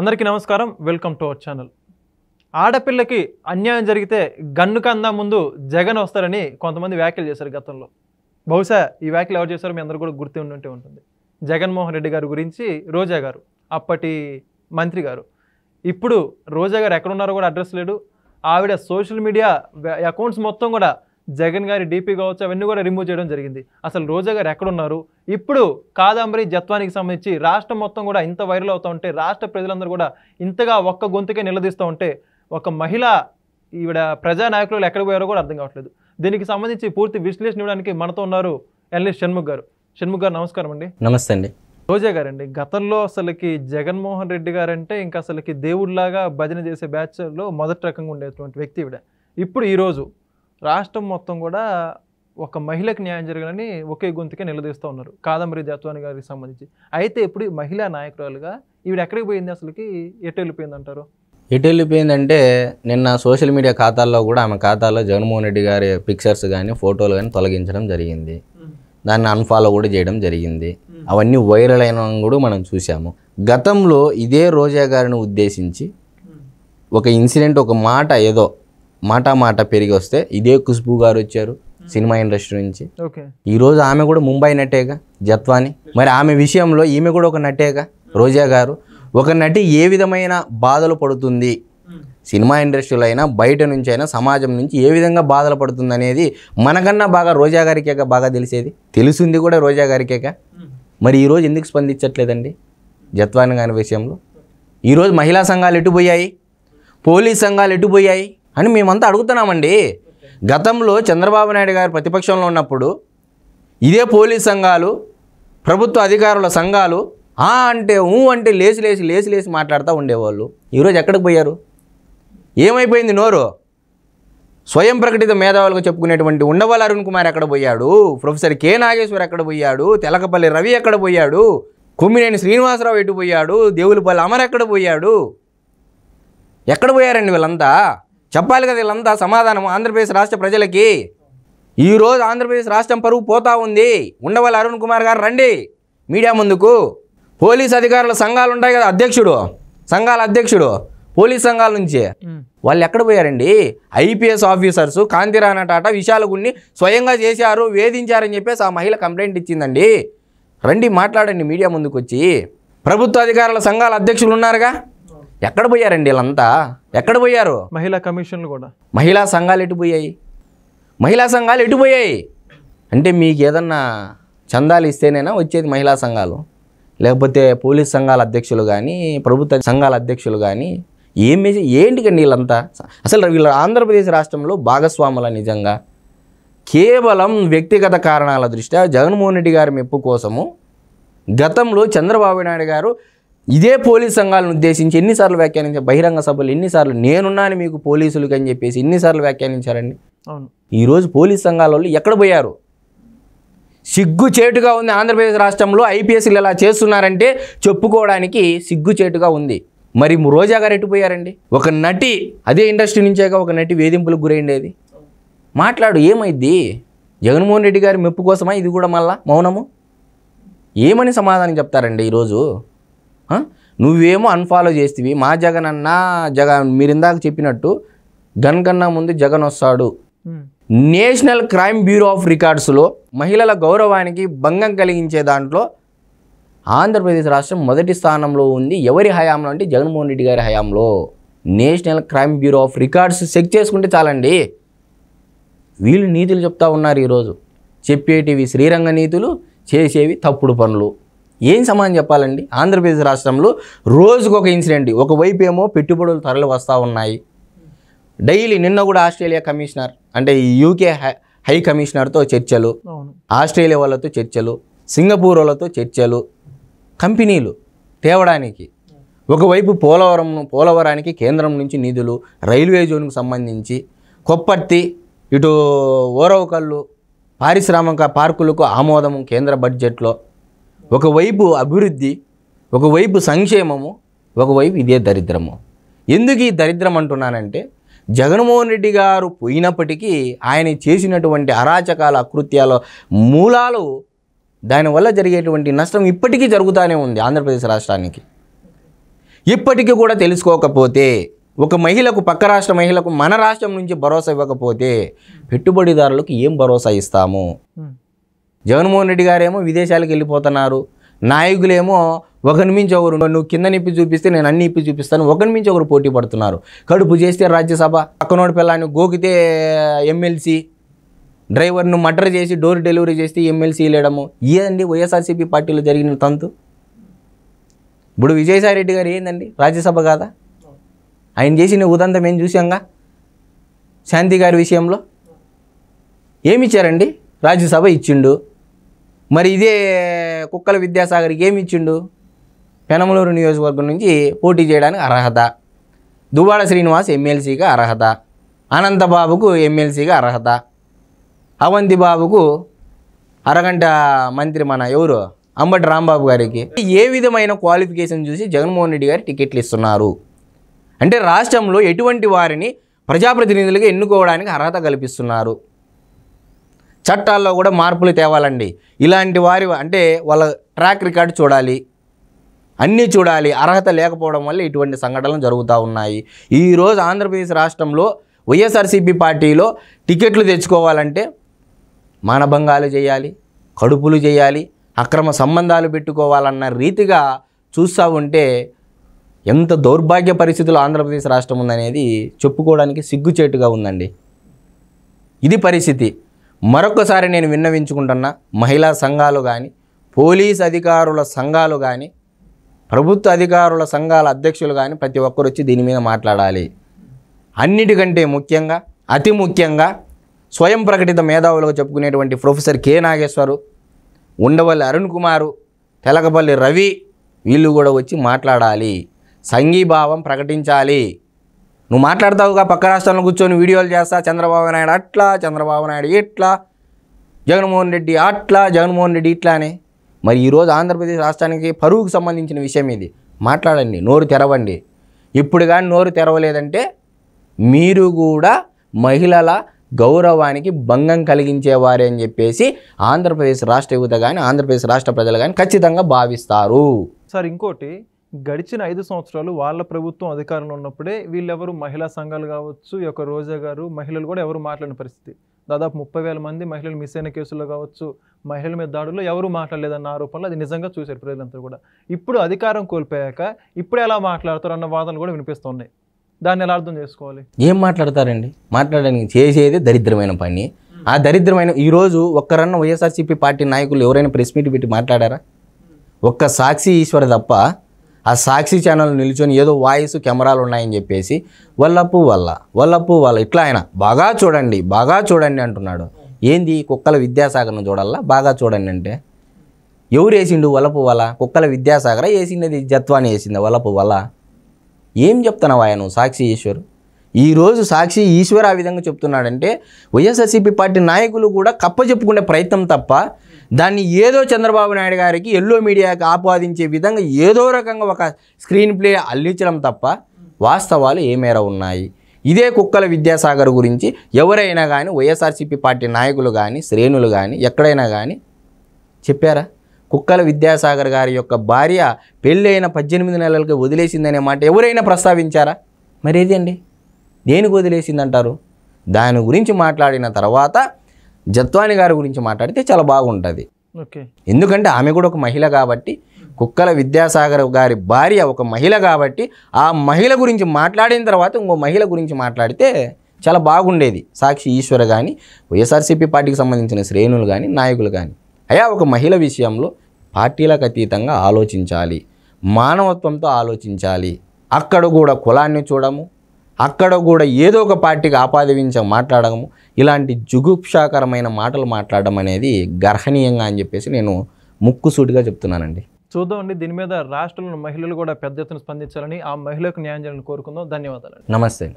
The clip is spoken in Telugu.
అందరికీ నమస్కారం వెల్కమ్ టు అవర్ ఛానల్ ఆడపిల్లకి అన్యాయం జరిగితే గన్ను కందా ముందు జగన్ వస్తారని కొంతమంది వ్యాఖ్యలు చేశారు గతంలో బహుశా ఈ వ్యాఖ్యలు ఎవరు చేశారో మీ అందరూ కూడా గుర్తు ఉంటే ఉంటుంది జగన్మోహన్ రెడ్డి గారి గురించి రోజా గారు అప్పటి మంత్రి గారు ఇప్పుడు రోజా గారు ఎక్కడున్నారో కూడా అడ్రస్ లేడు ఆవిడ సోషల్ మీడియా అకౌంట్స్ మొత్తం కూడా జగన్ గారి డీపీ కావచ్చు అవన్నీ కూడా రిమూవ్ చేయడం జరిగింది అసలు రోజా గారు ఎక్కడున్నారు ఇప్పుడు కాదంబరి జత్వానికి సంబంధించి రాష్ట్రం మొత్తం కూడా ఇంత వైరల్ అవుతూ ఉంటే రాష్ట్ర ప్రజలందరూ కూడా ఇంతగా ఒక్క గొంతుకే నిలదీస్తూ ఉంటే ఒక మహిళ ఈవిడ ప్రజానాయకులు ఎక్కడికి పోయారో కూడా అర్థం కావట్లేదు దీనికి సంబంధించి పూర్తి విశ్లేషణ ఇవ్వడానికి మనతో ఉన్నారు ఎల్ఎస్ షణ్ముఖ్ గారు షణ్ముఖ్ గారు నమస్కారం అండి నమస్తే అండి రోజా గారండి గతంలో అసలుకి జగన్మోహన్ రెడ్డి గారంటే ఇంకా అసలుకి దేవుడిలాగా భజన చేసే బ్యాచ్లో మొదటి రకంగా ఉండేటువంటి వ్యక్తి ఇవిడ ఇప్పుడు ఈరోజు రాష్ట్రం మొత్తం కూడా ఒక మహిళకు న్యాయం జరగాలని ఒకే గొంతుకే నిలదీస్తూ ఉన్నారు కాదంబరి జాత్వాని గారికి సంబంధించి అయితే ఇప్పుడు మహిళా నాయకురాలుగా ఈవిడ ఎక్కడికి పోయింది అసలుకి ఎటు వెళ్ళిపోయింది అంటారు ఎటు వెళ్ళిపోయిందంటే నిన్న సోషల్ మీడియా ఖాతాల్లో కూడా ఆమె ఖాతాలో జగన్మోహన్ రెడ్డి గారి పిక్చర్స్ కానీ ఫోటోలు కానీ తొలగించడం జరిగింది దాన్ని అన్ఫాలో కూడా చేయడం జరిగింది అవన్నీ వైరల్ అయిన కూడా మనం చూసాము గతంలో ఇదే రోజా గారిని ఉద్దేశించి ఒక ఇన్సిడెంట్ ఒక మాట ఏదో మాట మాట పెరిగి వస్తే ఇదే ఖుష్బూ గారు వచ్చారు సినిమా ఇండస్ట్రీ నుంచి ఈ రోజు ఆమె కూడా ముంబై నటేగా జత్వాని మరి ఆమె విషయంలో ఈమె కూడా ఒక నటేగా రోజా గారు ఒక నటి ఏ విధమైన బాధలు పడుతుంది సినిమా ఇండస్ట్రీలో అయినా బయట నుంచి అయినా సమాజం నుంచి ఏ విధంగా బాధలు పడుతుంది అనేది మనకన్నా బాగా రోజా గారికేగా బాగా తెలిసేది తెలుసుంది కూడా రోజా గారికేగా మరి ఈరోజు ఎందుకు స్పందించట్లేదండి జత్వాని గారి విషయంలో ఈరోజు మహిళా సంఘాలు ఎటుపోయాయి పోలీస్ సంఘాలు ఎటుపోయాయి అని మేమంతా అడుగుతున్నామండి గతంలో చంద్రబాబు నాయుడు గారు ప్రతిపక్షంలో ఉన్నప్పుడు ఇదే పోలీస్ సంఘాలు ప్రభుత్వ అధికారుల సంఘాలు ఆ అంటే ఊ అంటే లేచి లేచి లేచి లేచి మాట్లాడుతూ ఉండేవాళ్ళు ఈరోజు ఎక్కడికి పోయారు ఏమైపోయింది నోరు స్వయం ప్రకటిత మేధావులుగా చెప్పుకునేటువంటి ఉండవల్ అరుణ్ కుమార్ ఎక్కడ పోయాడు ప్రొఫెసర్ కె నాగేశ్వర్ ఎక్కడ పోయాడు తెలకపల్లి రవి ఎక్కడ పోయాడు కొమ్మినేని శ్రీనివాసరావు ఎటు పోయాడు దేవులపల్లి అమర్ ఎక్కడ పోయాడు ఎక్కడ పోయారండి వీళ్ళంతా చెప్పాలి కదా వీళ్ళంతా సమాధానం ఆంధ్రప్రదేశ్ రాష్ట్ర ప్రజలకి ఈరోజు ఆంధ్రప్రదేశ్ రాష్ట్రం పరువు పోతా ఉంది ఉండవల్లి అరుణ్ కుమార్ గారు రండి మీడియా ముందుకు పోలీస్ అధికారుల సంఘాలు ఉంటాయి కదా అధ్యక్షుడు సంఘాల అధ్యక్షుడు పోలీస్ సంఘాల నుంచి వాళ్ళు ఎక్కడ పోయారండి ఐపీఎస్ ఆఫీసర్స్ కాంతిరాణ టాటా గుడిని స్వయంగా చేశారు వేధించారని చెప్పేసి ఆ మహిళ కంప్లైంట్ ఇచ్చిందండి రండి మాట్లాడండి మీడియా ముందుకు వచ్చి ప్రభుత్వ అధికారుల సంఘాల అధ్యక్షులు ఉన్నారుగా ఎక్కడ పోయారండి వీళ్ళంతా ఎక్కడ పోయారు మహిళా కమిషన్లు కూడా మహిళా సంఘాలు ఎటుపోయాయి మహిళా సంఘాలు ఎటుపోయాయి అంటే మీకు ఏదన్నా చందాలు ఇస్తేనైనా వచ్చేది మహిళా సంఘాలు లేకపోతే పోలీస్ సంఘాల అధ్యక్షులు కానీ ప్రభుత్వ సంఘాల అధ్యక్షులు కానీ ఏంటి ఏంటికండి వీళ్ళంతా అసలు వీళ్ళ ఆంధ్రప్రదేశ్ రాష్ట్రంలో భాగస్వాముల నిజంగా కేవలం వ్యక్తిగత కారణాల దృష్ట్యా జగన్మోహన్ రెడ్డి గారి మెప్పు కోసము గతంలో చంద్రబాబు నాయుడు గారు ఇదే పోలీస్ సంఘాలను ఉద్దేశించి ఎన్నిసార్లు వ్యాఖ్యానించారు బహిరంగ సభలు ఎన్నిసార్లు నేనున్నాను మీకు పోలీసులు అని చెప్పేసి ఎన్నిసార్లు వ్యాఖ్యానించారండి అవును ఈరోజు పోలీస్ సంఘాల వాళ్ళు ఎక్కడ పోయారు సిగ్గు చేటుగా ఉంది ఆంధ్రప్రదేశ్ రాష్ట్రంలో ఐపీఎస్లు ఇలా చేస్తున్నారంటే చెప్పుకోవడానికి సిగ్గు చేటుగా ఉంది మరి రోజా గారు ఎట్టుపోయారండి ఒక నటి అదే ఇండస్ట్రీ నుంచేగా ఒక నటి వేధింపులకు గురైండేది మాట్లాడు ఏమైద్ది జగన్మోహన్ రెడ్డి గారి మెప్పు కోసమా ఇది కూడా మళ్ళా మౌనము ఏమని సమాధానం చెప్తారండి ఈరోజు నువ్వేమో అన్ఫాలో చేస్తేవి మా జగన్ అన్న జగన్ మీరు ఇందాక చెప్పినట్టు గన్ కన్నా ముందు జగన్ వస్తాడు నేషనల్ క్రైమ్ బ్యూరో ఆఫ్ రికార్డ్స్లో మహిళల గౌరవానికి భంగం కలిగించే దాంట్లో ఆంధ్రప్రదేశ్ రాష్ట్రం మొదటి స్థానంలో ఉంది ఎవరి హయాంలో అంటే జగన్మోహన్ రెడ్డి గారి హయాంలో national crime bureau of records check చేసుకుంటే చాలండి వీళ్ళు నీతులు చెప్తా ఉన్నారు ఈరోజు చెప్పేటివి శ్రీరంగ నీతులు చేసేవి తప్పుడు పనులు ఏం సమానం చెప్పాలండి ఆంధ్రప్రదేశ్ రాష్ట్రంలో రోజుకు ఒక ఇన్సిడెంట్ ఒకవైపు ఏమో పెట్టుబడులు తరలి వస్తూ ఉన్నాయి డైలీ నిన్న కూడా ఆస్ట్రేలియా కమిషనర్ అంటే యూకే హై కమిషనర్తో చర్చలు ఆస్ట్రేలియా వాళ్ళతో చర్చలు సింగపూర్ వాళ్ళతో చర్చలు కంపెనీలు తేవడానికి ఒకవైపు పోలవరం పోలవరానికి కేంద్రం నుంచి నిధులు రైల్వే జోన్కు సంబంధించి కొప్పర్తి ఇటు ఓరవకళ్ళు పారిశ్రామిక పార్కులకు ఆమోదము కేంద్ర బడ్జెట్లో ఒకవైపు అభివృద్ధి ఒకవైపు సంక్షేమము ఒకవైపు ఇదే దరిద్రము ఎందుకు ఈ దరిద్రం అంటున్నానంటే జగన్మోహన్ రెడ్డి గారు పోయినప్పటికీ ఆయన చేసినటువంటి అరాచకాల అకృత్యాల మూలాలు దానివల్ల జరిగేటువంటి నష్టం ఇప్పటికీ జరుగుతూనే ఉంది ఆంధ్రప్రదేశ్ రాష్ట్రానికి ఇప్పటికీ కూడా తెలుసుకోకపోతే ఒక మహిళకు పక్క రాష్ట్ర మహిళకు మన రాష్ట్రం నుంచి భరోసా ఇవ్వకపోతే పెట్టుబడిదారులకు ఏం భరోసా ఇస్తాము జగన్మోహన్ రెడ్డి గారేమో విదేశాలకు వెళ్ళిపోతున్నారు నాయకులేమో ఒకరి మించి ఒకరు నువ్వు కింద నిప్పి చూపిస్తే నేను అన్ని ఇప్పి చూపిస్తాను ఒకరి మించి ఒకరు పోటీ పడుతున్నారు కడుపు చేస్తే రాజ్యసభ పక్కనోడి పిల్లాన్ని గోకితే ఎమ్మెల్సీ డ్రైవర్ను మర్డర్ చేసి డోర్ డెలివరీ చేస్తే ఎమ్మెల్సీ లేడము ఏదండి వైఎస్ఆర్సీపీ పార్టీలో జరిగిన తంతు ఇప్పుడు విజయసాయి రెడ్డి గారు ఏందండి రాజ్యసభ కాదా ఆయన చేసిన ఉదంతం ఏం చూసాంగా శాంతి గారి విషయంలో ఏమిచ్చారండి రాజ్యసభ ఇచ్చిండు మరి ఇదే కుక్కల విద్యాసాగర్కి ఏమి ఇచ్చిండు పెనమలూరు నియోజకవర్గం నుంచి పోటీ చేయడానికి అర్హత దువ్వాడ శ్రీనివాస్ ఎమ్మెల్సీగా అర్హత అనంతబాబుకు ఎమ్మెల్సీగా అర్హత అవంతి బాబుకు అరగంట మంత్రి మన ఎవరు అంబటి రాంబాబు గారికి ఏ విధమైన క్వాలిఫికేషన్ చూసి జగన్మోహన్ రెడ్డి గారు టికెట్లు ఇస్తున్నారు అంటే రాష్ట్రంలో ఎటువంటి వారిని ప్రజాప్రతినిధులుగా ఎన్నుకోవడానికి అర్హత కల్పిస్తున్నారు చట్టాల్లో కూడా మార్పులు తేవాలండి ఇలాంటి వారి అంటే వాళ్ళ ట్రాక్ రికార్డు చూడాలి అన్నీ చూడాలి అర్హత లేకపోవడం వల్ల ఇటువంటి సంఘటనలు జరుగుతూ ఉన్నాయి ఈరోజు ఆంధ్రప్రదేశ్ రాష్ట్రంలో వైఎస్ఆర్సీపీ పార్టీలో టికెట్లు తెచ్చుకోవాలంటే మానభంగాలు చేయాలి కడుపులు చేయాలి అక్రమ సంబంధాలు పెట్టుకోవాలన్న రీతిగా చూస్తూ ఉంటే ఎంత దౌర్భాగ్య పరిస్థితులు ఆంధ్రప్రదేశ్ రాష్ట్రం ఉందనేది చెప్పుకోవడానికి సిగ్గుచేటుగా ఉందండి ఇది పరిస్థితి మరొకసారి నేను విన్నవించుకుంటున్నా మహిళా సంఘాలు కానీ పోలీస్ అధికారుల సంఘాలు కానీ ప్రభుత్వ అధికారుల సంఘాల అధ్యక్షులు కానీ ప్రతి ఒక్కరు వచ్చి దీని మీద మాట్లాడాలి అన్నిటికంటే ముఖ్యంగా అతి ముఖ్యంగా స్వయం ప్రకటిత మేధావులుగా చెప్పుకునేటువంటి ప్రొఫెసర్ కె నాగేశ్వరు ఉండవల్లి అరుణ్ కుమారు తెలకపల్లి రవి వీళ్ళు కూడా వచ్చి మాట్లాడాలి సంఘీభావం ప్రకటించాలి నువ్వు మాట్లాడతావుగా పక్క రాష్ట్రంలో కూర్చొని వీడియోలు చేస్తా చంద్రబాబు నాయుడు అట్లా చంద్రబాబు నాయుడు ఇట్లా జగన్మోహన్ రెడ్డి అట్లా జగన్మోహన్ రెడ్డి ఇట్లా అని మరి ఈరోజు ఆంధ్రప్రదేశ్ రాష్ట్రానికి పరువుకు సంబంధించిన విషయం ఇది మాట్లాడండి నోరు తెరవండి ఇప్పుడు కానీ నోరు తెరవలేదంటే మీరు కూడా మహిళల గౌరవానికి భంగం కలిగించేవారే అని చెప్పేసి ఆంధ్రప్రదేశ్ రాష్ట్ర యువత కానీ ఆంధ్రప్రదేశ్ రాష్ట్ర ప్రజలు కానీ ఖచ్చితంగా భావిస్తారు సార్ ఇంకోటి గడిచిన ఐదు సంవత్సరాలు వాళ్ళ ప్రభుత్వం అధికారంలో ఉన్నప్పుడే వీళ్ళెవరు మహిళా సంఘాలు కావచ్చు ఈ యొక్క రోజా గారు మహిళలు కూడా ఎవరు మాట్లాడిన పరిస్థితి దాదాపు ముప్పై వేల మంది మహిళలు మిస్ అయిన కేసుల్లో కావచ్చు మహిళల మీద దాడుల్లో ఎవరు మాట్లాడలేదన్న ఆరోపణలు అది నిజంగా చూశారు ప్రజలంతా కూడా ఇప్పుడు అధికారం కోల్పోయాక ఇప్పుడు ఎలా మాట్లాడతారు అన్న వాదనలు కూడా వినిపిస్తున్నాయి దాన్ని ఎలా అర్థం చేసుకోవాలి ఏం మాట్లాడతారండి మాట్లాడడానికి చేసేది దరిద్రమైన పని ఆ దరిద్రమైన ఈరోజు ఒక్కరన్న వైఎస్ఆర్సీపీ పార్టీ నాయకులు ఎవరైనా ప్రెస్ మీట్ పెట్టి మాట్లాడారా ఒక్క సాక్షి ఈశ్వర్ తప్ప ఆ సాక్షి ఛానల్ నిల్చొని ఏదో వాయిస్ కెమెరాలు ఉన్నాయని చెప్పేసి వల్లపు వల్ల వల్లపు వల్ల ఇట్లా ఆయన బాగా చూడండి బాగా చూడండి అంటున్నాడు ఏంది కుక్కల విద్యాసాగర్ను చూడాలా బాగా చూడండి అంటే ఎవరు వేసిండు వలపు వల కుక్కల విద్యాసాగర వేసిండేది జత్వాన్ని వేసింది వలపు వల ఏం చెప్తున్నావు ఆయన సాక్షి ఈశ్వర్ ఈరోజు సాక్షి ఈశ్వర్ ఆ విధంగా చెప్తున్నాడంటే వైఎస్ఆర్సీపీ పార్టీ నాయకులు కూడా కప్ప చెప్పుకునే ప్రయత్నం తప్ప దాన్ని ఏదో చంద్రబాబు నాయుడు గారికి ఎల్లో మీడియాకి ఆపాదించే విధంగా ఏదో రకంగా ఒక స్క్రీన్ ప్లే అల్లించడం తప్ప వాస్తవాలు ఏ మేర ఉన్నాయి ఇదే కుక్కల విద్యాసాగర్ గురించి ఎవరైనా కానీ వైఎస్ఆర్సీపీ పార్టీ నాయకులు కానీ శ్రేణులు కానీ ఎక్కడైనా కానీ చెప్పారా కుక్కల విద్యాసాగర్ గారి యొక్క భార్య పెళ్ళైన పద్దెనిమిది నెలలకి వదిలేసిందనే మాట ఎవరైనా ప్రస్తావించారా మరేదండి దేనికి వదిలేసిందంటారు దాని గురించి మాట్లాడిన తర్వాత జత్వాణి గారి గురించి మాట్లాడితే చాలా బాగుంటుంది ఎందుకంటే ఆమె కూడా ఒక మహిళ కాబట్టి కుక్కల విద్యాసాగర్ గారి భార్య ఒక మహిళ కాబట్టి ఆ మహిళ గురించి మాట్లాడిన తర్వాత ఇంకో మహిళ గురించి మాట్లాడితే చాలా బాగుండేది సాక్షి ఈశ్వర్ కానీ వైఎస్ఆర్సీపీ పార్టీకి సంబంధించిన శ్రేణులు కానీ నాయకులు కానీ అయా ఒక మహిళ విషయంలో పార్టీలకు అతీతంగా ఆలోచించాలి మానవత్వంతో ఆలోచించాలి అక్కడ కూడా కులాన్ని చూడము అక్కడ కూడా ఏదో ఒక పార్టీకి ఆపాదివించ మాట్లాడము ఇలాంటి జుగుప్షాకరమైన మాటలు మాట్లాడడం అనేది గర్హనీయంగా అని చెప్పేసి నేను ముక్కుసూటిగా చెప్తున్నానండి చూద్దామండి దీని మీద రాష్ట్రంలో మహిళలు కూడా పెద్ద ఎత్తున స్పందించాలని ఆ మహిళకు న్యాయం చేయాలని కోరుకుందాం ధన్యవాదాలు నమస్తే